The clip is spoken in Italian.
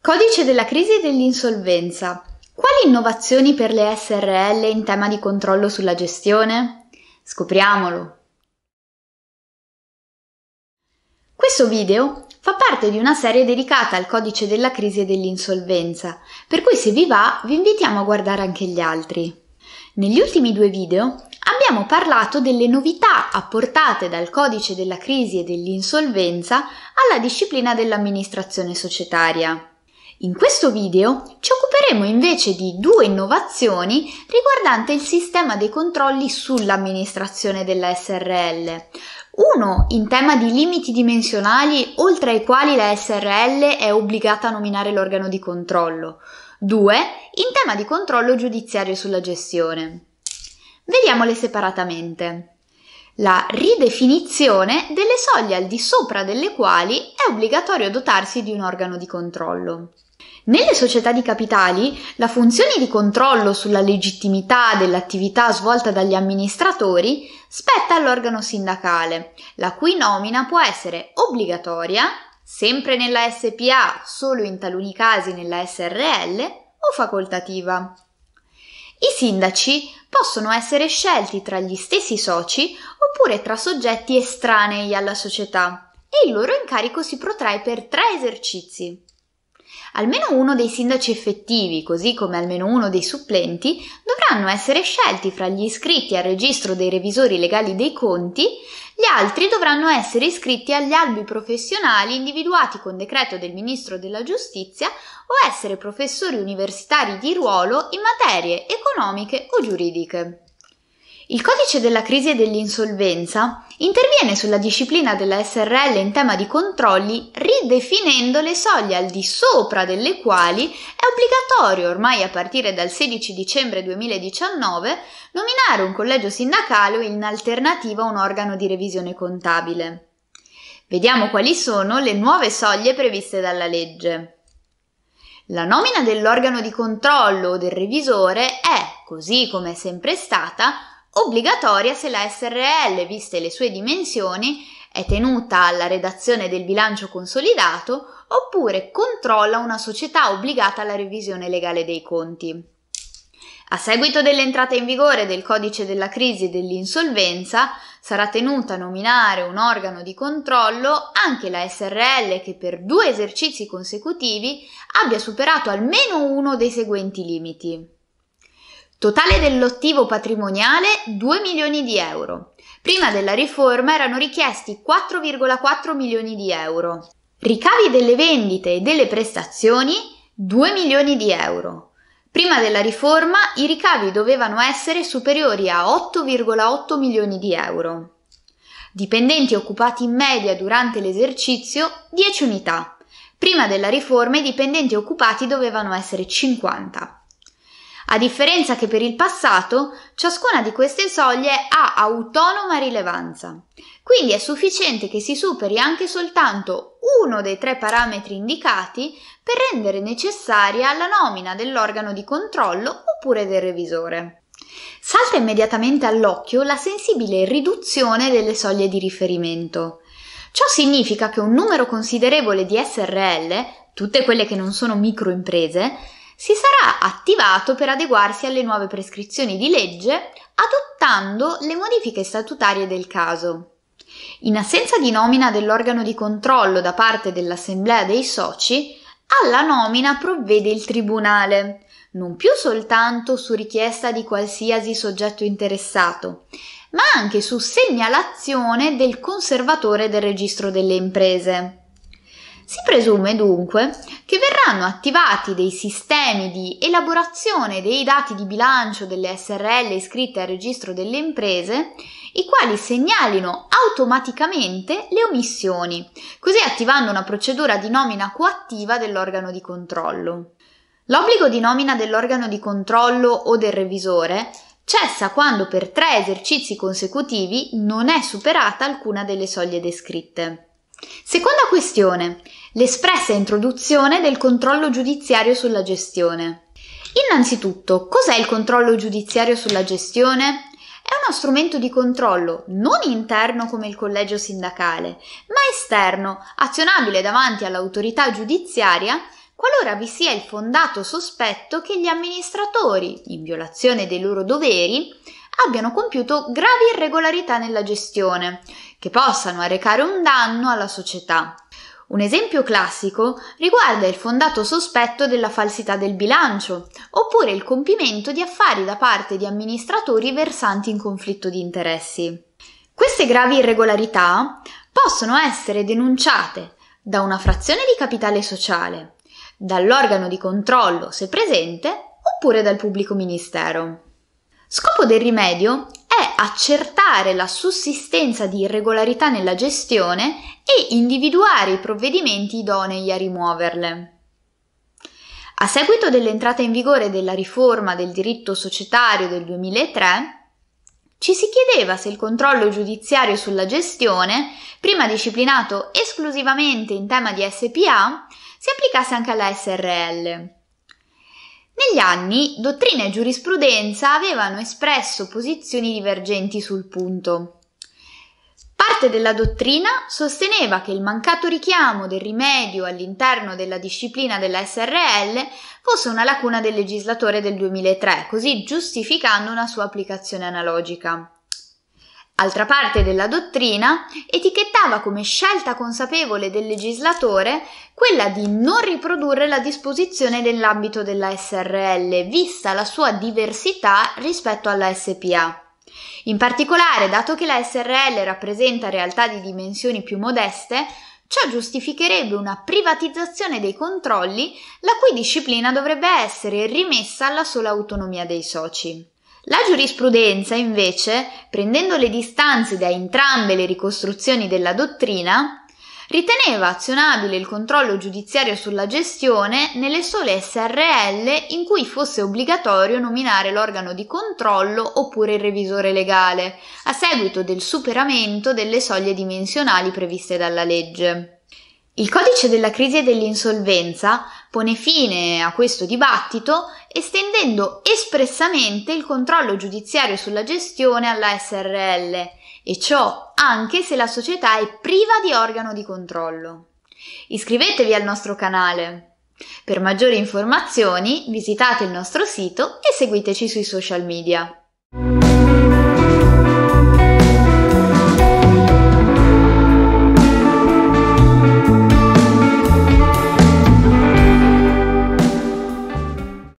Codice della crisi e dell'insolvenza. Quali innovazioni per le SRL in tema di controllo sulla gestione? Scopriamolo! Questo video fa parte di una serie dedicata al codice della crisi e dell'insolvenza, per cui se vi va vi invitiamo a guardare anche gli altri. Negli ultimi due video abbiamo parlato delle novità apportate dal codice della crisi e dell'insolvenza alla disciplina dell'amministrazione societaria. In questo video ci occuperemo invece di due innovazioni riguardante il sistema dei controlli sull'amministrazione della SRL. Uno in tema di limiti dimensionali oltre ai quali la SRL è obbligata a nominare l'organo di controllo. Due in tema di controllo giudiziario sulla gestione. Vediamole separatamente la ridefinizione delle soglie al di sopra delle quali è obbligatorio dotarsi di un organo di controllo. Nelle società di capitali la funzione di controllo sulla legittimità dell'attività svolta dagli amministratori spetta all'organo sindacale, la cui nomina può essere obbligatoria, sempre nella SPA, solo in taluni casi nella SRL, o facoltativa. I sindaci possono essere scelti tra gli stessi soci oppure tra soggetti estranei alla società e il loro incarico si protrae per tre esercizi. Almeno uno dei sindaci effettivi, così come almeno uno dei supplenti, dovranno essere scelti fra gli iscritti al registro dei revisori legali dei conti, gli altri dovranno essere iscritti agli albi professionali individuati con decreto del Ministro della Giustizia o essere professori universitari di ruolo in materie economiche o giuridiche. Il codice della crisi e dell'insolvenza interviene sulla disciplina della SRL in tema di controlli ridefinendo le soglie al di sopra delle quali è obbligatorio ormai a partire dal 16 dicembre 2019 nominare un collegio sindacale o in alternativa un organo di revisione contabile. Vediamo quali sono le nuove soglie previste dalla legge. La nomina dell'organo di controllo o del revisore è, così come è sempre stata, obbligatoria se la SRL, viste le sue dimensioni, è tenuta alla redazione del bilancio consolidato oppure controlla una società obbligata alla revisione legale dei conti. A seguito dell'entrata in vigore del codice della crisi e dell'insolvenza, sarà tenuta a nominare un organo di controllo anche la SRL che per due esercizi consecutivi abbia superato almeno uno dei seguenti limiti. Totale dell'ottivo patrimoniale 2 milioni di euro. Prima della riforma erano richiesti 4,4 milioni di euro. Ricavi delle vendite e delle prestazioni 2 milioni di euro. Prima della riforma i ricavi dovevano essere superiori a 8,8 milioni di euro. Dipendenti occupati in media durante l'esercizio 10 unità. Prima della riforma i dipendenti occupati dovevano essere 50 a differenza che per il passato ciascuna di queste soglie ha autonoma rilevanza. Quindi è sufficiente che si superi anche soltanto uno dei tre parametri indicati per rendere necessaria la nomina dell'organo di controllo oppure del revisore. Salta immediatamente all'occhio la sensibile riduzione delle soglie di riferimento. Ciò significa che un numero considerevole di SRL, tutte quelle che non sono microimprese, si sarà attivato per adeguarsi alle nuove prescrizioni di legge adottando le modifiche statutarie del caso. In assenza di nomina dell'organo di controllo da parte dell'Assemblea dei soci, alla nomina provvede il Tribunale, non più soltanto su richiesta di qualsiasi soggetto interessato, ma anche su segnalazione del conservatore del registro delle imprese. Si presume dunque che verranno attivati dei sistemi di elaborazione dei dati di bilancio delle SRL iscritte al registro delle imprese, i quali segnalino automaticamente le omissioni, così attivando una procedura di nomina coattiva dell'organo di controllo. L'obbligo di nomina dell'organo di controllo o del revisore cessa quando per tre esercizi consecutivi non è superata alcuna delle soglie descritte. Seconda questione l'espressa introduzione del controllo giudiziario sulla gestione. Innanzitutto, cos'è il controllo giudiziario sulla gestione? È uno strumento di controllo non interno come il collegio sindacale, ma esterno, azionabile davanti all'autorità giudiziaria qualora vi sia il fondato sospetto che gli amministratori, in violazione dei loro doveri, abbiano compiuto gravi irregolarità nella gestione, che possano arrecare un danno alla società. Un esempio classico riguarda il fondato sospetto della falsità del bilancio, oppure il compimento di affari da parte di amministratori versanti in conflitto di interessi. Queste gravi irregolarità possono essere denunciate da una frazione di capitale sociale, dall'organo di controllo se presente, oppure dal pubblico ministero. Scopo del rimedio accertare la sussistenza di irregolarità nella gestione e individuare i provvedimenti idonei a rimuoverle. A seguito dell'entrata in vigore della riforma del diritto societario del 2003, ci si chiedeva se il controllo giudiziario sulla gestione, prima disciplinato esclusivamente in tema di SPA, si applicasse anche alla SRL. Negli anni dottrina e giurisprudenza avevano espresso posizioni divergenti sul punto. Parte della dottrina sosteneva che il mancato richiamo del rimedio all'interno della disciplina della SRL fosse una lacuna del legislatore del 2003, così giustificando una sua applicazione analogica. Altra parte della dottrina etichettava come scelta consapevole del legislatore quella di non riprodurre la disposizione nell'ambito della SRL, vista la sua diversità rispetto alla SPA. In particolare, dato che la SRL rappresenta realtà di dimensioni più modeste, Ciò giustificherebbe una privatizzazione dei controlli, la cui disciplina dovrebbe essere rimessa alla sola autonomia dei soci. La giurisprudenza, invece, prendendo le distanze da entrambe le ricostruzioni della dottrina, riteneva azionabile il controllo giudiziario sulla gestione nelle sole SRL in cui fosse obbligatorio nominare l'organo di controllo oppure il revisore legale, a seguito del superamento delle soglie dimensionali previste dalla legge. Il codice della crisi e dell'insolvenza pone fine a questo dibattito estendendo espressamente il controllo giudiziario sulla gestione alla SRL e ciò anche se la società è priva di organo di controllo. Iscrivetevi al nostro canale. Per maggiori informazioni visitate il nostro sito e seguiteci sui social media.